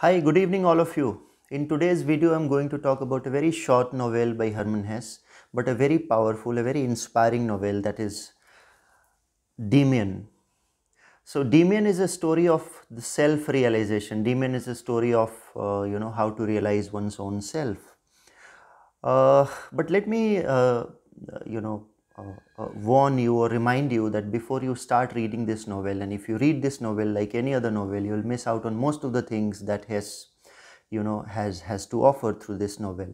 Hi, good evening all of you. In today's video, I'm going to talk about a very short novel by Hermann Hesse, but a very powerful, a very inspiring novel that is Demian. So Demian is a story of the self-realization. Demian is a story of, uh, you know, how to realize one's own self. Uh, but let me, uh, you know, uh, uh, warn you or remind you that before you start reading this novel and if you read this novel like any other novel you'll miss out on most of the things that has you know has has to offer through this novel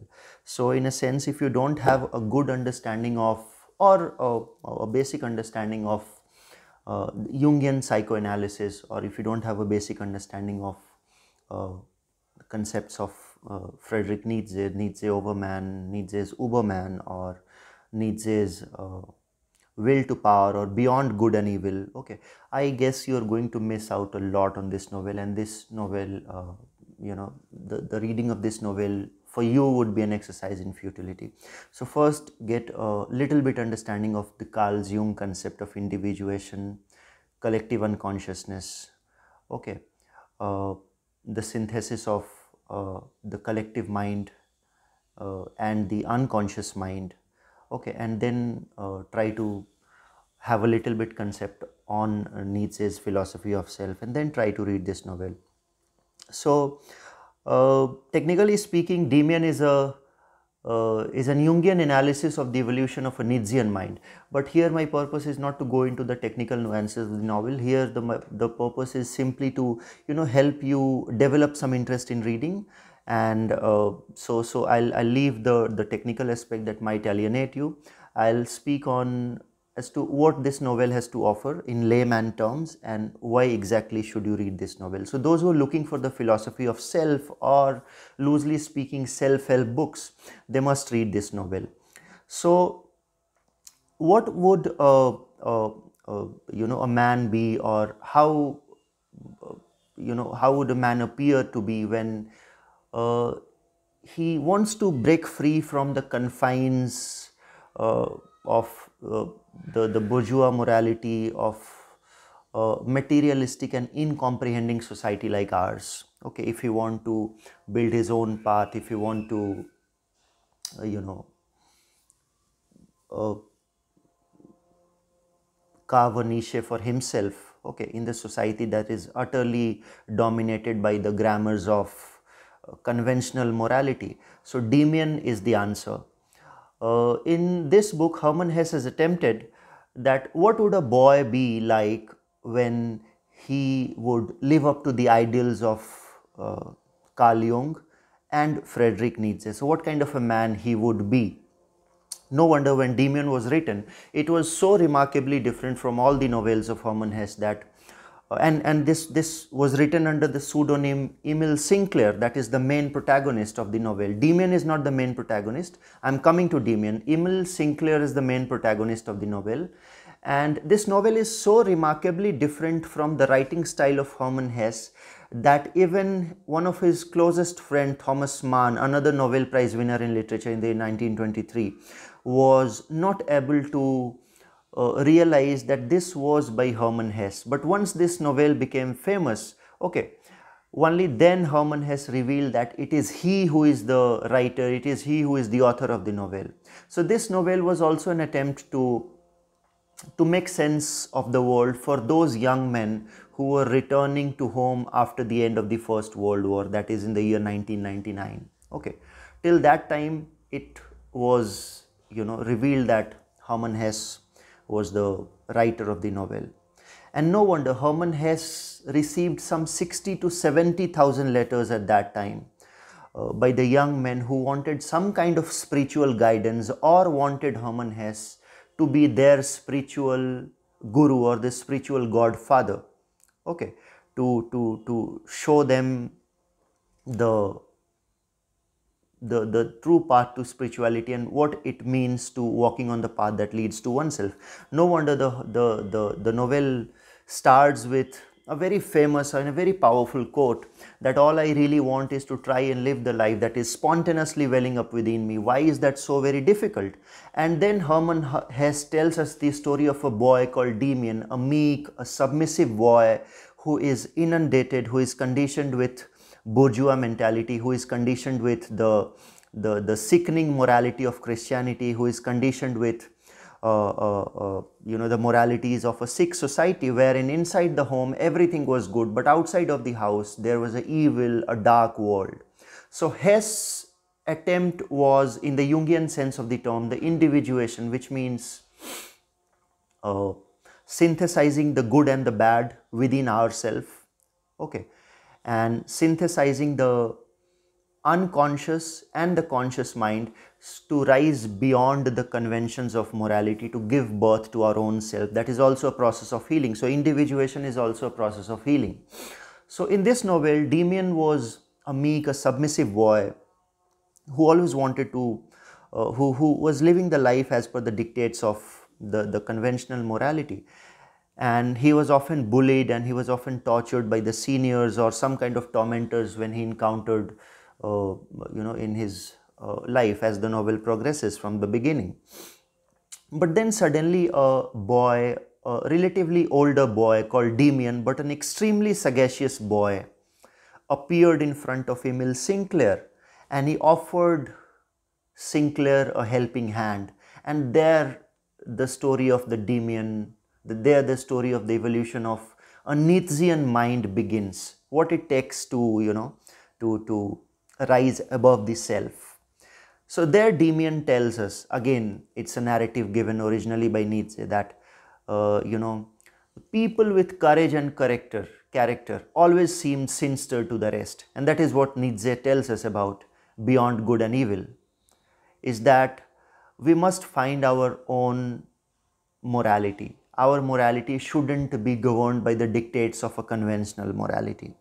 so in a sense if you don't have a good understanding of or a, a basic understanding of uh, jungian psychoanalysis or if you don't have a basic understanding of uh, concepts of uh, frederick nietzsche nietzsche overman nietzsche's uberman or Nietzsche's uh, will to power or beyond good and evil. Okay, I guess you're going to miss out a lot on this novel, and this novel, uh, you know, the, the reading of this novel for you would be an exercise in futility. So, first get a little bit understanding of the Carl Jung concept of individuation, collective unconsciousness, okay, uh, the synthesis of uh, the collective mind uh, and the unconscious mind okay and then uh, try to have a little bit concept on nietzsche's philosophy of self and then try to read this novel so uh, technically speaking demian is a uh, is an Jungian analysis of the evolution of a Nietzschean mind. But here my purpose is not to go into the technical nuances of the novel. Here the, the purpose is simply to, you know, help you develop some interest in reading and uh, so so I'll, I'll leave the the technical aspect that might alienate you I'll speak on as to what this novel has to offer in layman terms and why exactly should you read this novel. So those who are looking for the philosophy of self or loosely speaking self-help books, they must read this novel. So what would uh, uh, uh, you know a man be or how uh, you know how would a man appear to be when uh, he wants to break free from the confines uh, of uh, the, the bourgeois morality of uh, materialistic and incomprehending society like ours. Okay, if he want to build his own path, if he want to, uh, you know, carve a niche for himself. Okay, in the society that is utterly dominated by the grammars of conventional morality. So Demian is the answer. Uh, in this book, Hermann Hesse has attempted that what would a boy be like when he would live up to the ideals of uh, Carl Jung and Friedrich Nietzsche. So what kind of a man he would be. No wonder when Demian was written, it was so remarkably different from all the novels of Hermann Hesse that and and this this was written under the pseudonym Emil Sinclair that is the main protagonist of the novel Demian is not the main protagonist I'm coming to Demian Emil Sinclair is the main protagonist of the novel and this novel is so remarkably different from the writing style of Hermann Hesse that even one of his closest friend Thomas Mann another Nobel Prize winner in literature in the 1923 was not able to uh, realized that this was by Hermann Hesse. But once this novel became famous, okay, only then Hermann Hesse revealed that it is he who is the writer, it is he who is the author of the novel. So this novel was also an attempt to to make sense of the world for those young men who were returning to home after the end of the First World War, that is in the year 1999. Okay, till that time it was you know revealed that Hermann Hesse was the writer of the novel. And no wonder Hermann Hesse received some 60 to 70,000 letters at that time uh, by the young men who wanted some kind of spiritual guidance or wanted Hermann Hesse to be their spiritual guru or the spiritual godfather okay to to to show them the the, the true path to spirituality and what it means to walking on the path that leads to oneself. No wonder the, the, the, the novel starts with a very famous and a very powerful quote that all I really want is to try and live the life that is spontaneously welling up within me. Why is that so very difficult? And then Herman Hess tells us the story of a boy called Demian, a meek, a submissive boy who is inundated, who is conditioned with bourgeois mentality who is conditioned with the, the, the sickening morality of Christianity, who is conditioned with uh, uh, uh, you know the moralities of a Sikh society, wherein inside the home everything was good, but outside of the house there was an evil, a dark world. So Hess' attempt was, in the Jungian sense of the term, the individuation, which means uh, synthesizing the good and the bad within ourselves. Okay, and synthesizing the unconscious and the conscious mind to rise beyond the conventions of morality to give birth to our own self that is also a process of healing so individuation is also a process of healing so in this novel demian was a meek a submissive boy who always wanted to uh, who who was living the life as per the dictates of the the conventional morality and he was often bullied and he was often tortured by the seniors or some kind of tormentors when he encountered uh, you know in his uh, life as the novel progresses from the beginning but then suddenly a boy a relatively older boy called Demian but an extremely sagacious boy appeared in front of Emil Sinclair and he offered Sinclair a helping hand and there the story of the Demian there the story of the evolution of a Nietzschean mind begins. What it takes to, you know, to, to rise above the self. So there Demian tells us, again, it's a narrative given originally by Nietzsche that, uh, you know, people with courage and character, character always seem sinister to the rest. And that is what Nietzsche tells us about beyond good and evil, is that we must find our own morality our morality shouldn't be governed by the dictates of a conventional morality.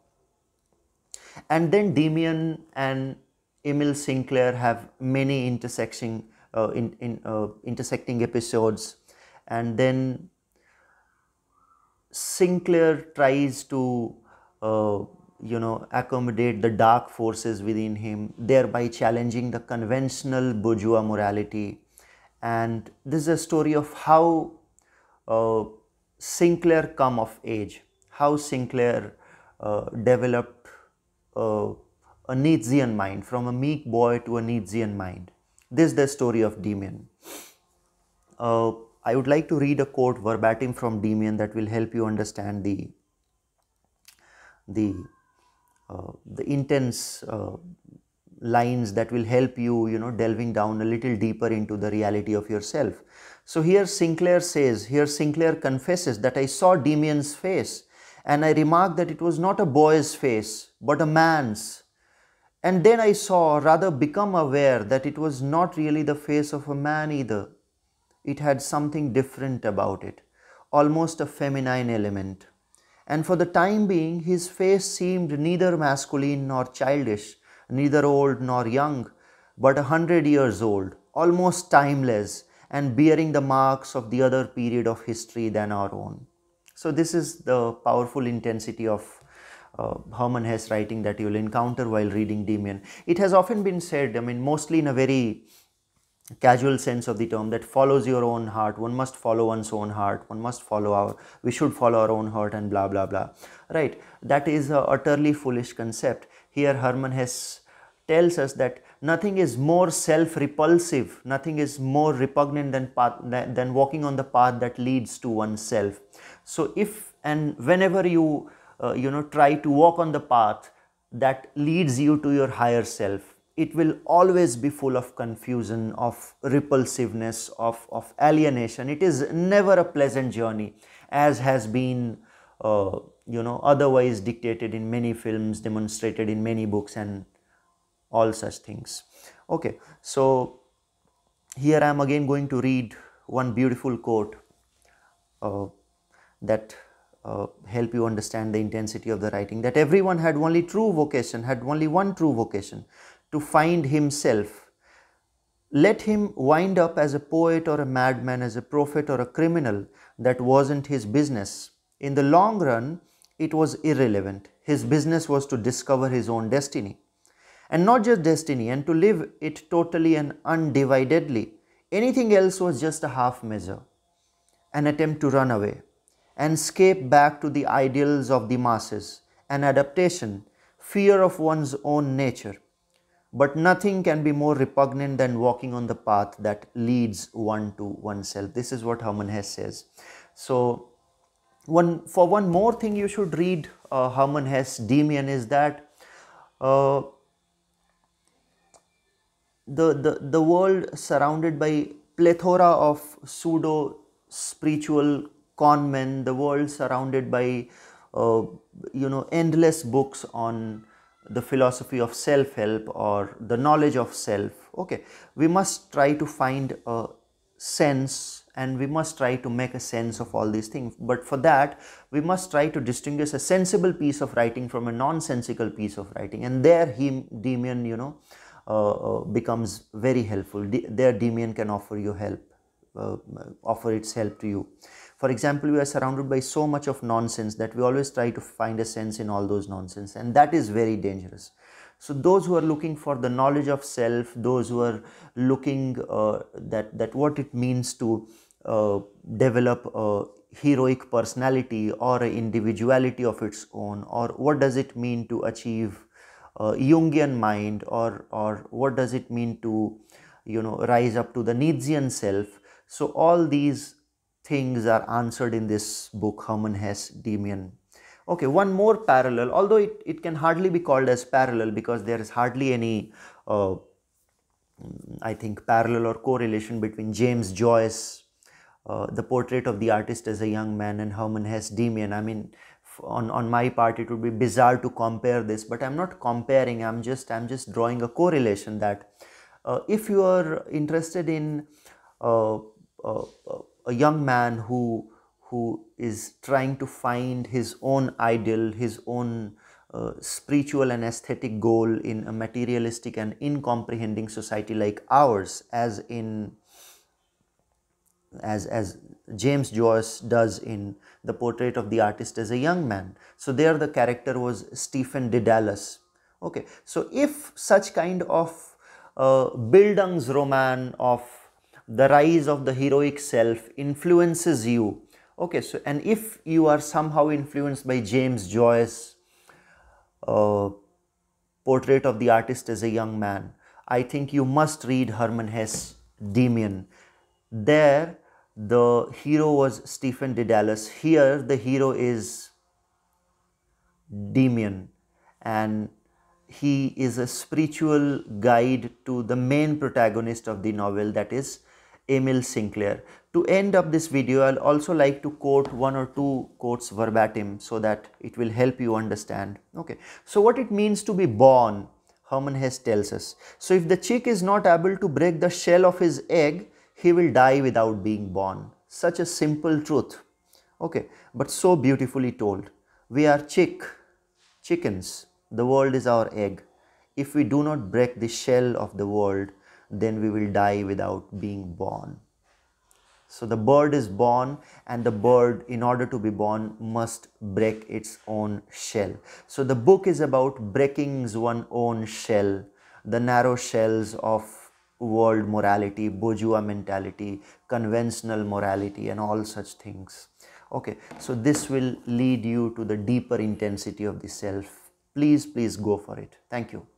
And then Demian and Emil Sinclair have many intersecting, uh, in, in, uh, intersecting episodes. And then Sinclair tries to, uh, you know, accommodate the dark forces within him, thereby challenging the conventional bourgeois morality. And this is a story of how uh, Sinclair come of age, how Sinclair uh, developed uh, a Nietzschean mind from a meek boy to a Nietzschean mind. This is the story of Demian. Uh, I would like to read a quote verbatim from Demian that will help you understand the the uh, the intense uh, lines that will help you, you know, delving down a little deeper into the reality of yourself. So here Sinclair says, here Sinclair confesses that I saw Demian's face and I remarked that it was not a boy's face, but a man's. And then I saw, rather become aware that it was not really the face of a man either. It had something different about it, almost a feminine element. And for the time being, his face seemed neither masculine nor childish, neither old nor young, but a hundred years old, almost timeless, and bearing the marks of the other period of history than our own. So, this is the powerful intensity of uh, Herman Hesse writing that you will encounter while reading Demian. It has often been said, I mean, mostly in a very casual sense of the term that follows your own heart one must follow one's own heart one must follow our we should follow our own heart and blah blah blah right that is a utterly foolish concept here Herman Hess tells us that nothing is more self-repulsive, nothing is more repugnant than, path, than walking on the path that leads to oneself. So if and whenever you, uh, you know, try to walk on the path that leads you to your higher self, it will always be full of confusion, of repulsiveness, of, of alienation. It is never a pleasant journey as has been uh, you know otherwise dictated in many films demonstrated in many books and all such things okay so here i am again going to read one beautiful quote uh, that uh, help you understand the intensity of the writing that everyone had only true vocation had only one true vocation to find himself let him wind up as a poet or a madman as a prophet or a criminal that wasn't his business in the long run, it was irrelevant. His business was to discover his own destiny. And not just destiny, and to live it totally and undividedly. Anything else was just a half measure, an attempt to run away and escape back to the ideals of the masses, an adaptation, fear of one's own nature. But nothing can be more repugnant than walking on the path that leads one to oneself. This is what Hermann Hesse says. So, one for one more thing you should read uh, Hesse Demian is that uh, the, the the world surrounded by plethora of pseudo spiritual con men the world surrounded by uh, you know endless books on the philosophy of self-help or the knowledge of self okay we must try to find a sense and we must try to make a sense of all these things but for that we must try to distinguish a sensible piece of writing from a nonsensical piece of writing and there he Demian you know uh, uh, becomes very helpful De there Demian can offer you help uh, offer its help to you for example we are surrounded by so much of nonsense that we always try to find a sense in all those nonsense and that is very dangerous so those who are looking for the knowledge of self those who are looking uh, that that what it means to uh, develop a heroic personality or individuality of its own or what does it mean to achieve a jungian mind or or what does it mean to you know rise up to the nietzschean self so all these things are answered in this book herman hess demian okay one more parallel although it, it can hardly be called as parallel because there is hardly any uh, i think parallel or correlation between james joyce uh, the portrait of the artist as a young man and Herman Hess Demian. I mean, on, on my part, it would be bizarre to compare this, but I'm not comparing. I'm just I'm just drawing a correlation that uh, if you are interested in uh, uh, uh a young man who who is trying to find his own ideal, his own uh, spiritual and aesthetic goal in a materialistic and incomprehending society like ours, as in as, as James Joyce does in The Portrait of the Artist as a Young Man. So there the character was Stephen Dedalus. Okay, so if such kind of uh, Bildungsroman of the rise of the heroic self influences you, okay, so and if you are somehow influenced by James Joyce's uh, Portrait of the Artist as a Young Man, I think you must read Herman Hesse's Demian. There, the hero was Stephen Dedalus. Here, the hero is Demian, and he is a spiritual guide to the main protagonist of the novel, that is Emil Sinclair. To end up this video, I'll also like to quote one or two quotes verbatim so that it will help you understand. Okay, so what it means to be born, Herman Hesse tells us. So if the chick is not able to break the shell of his egg, he will die without being born. Such a simple truth, okay, but so beautifully told. We are chick, chickens, the world is our egg. If we do not break the shell of the world, then we will die without being born. So the bird is born and the bird in order to be born must break its own shell. So the book is about breaking one's own shell, the narrow shells of world morality, bourgeois mentality, conventional morality and all such things. Okay, so this will lead you to the deeper intensity of the self. Please, please go for it. Thank you.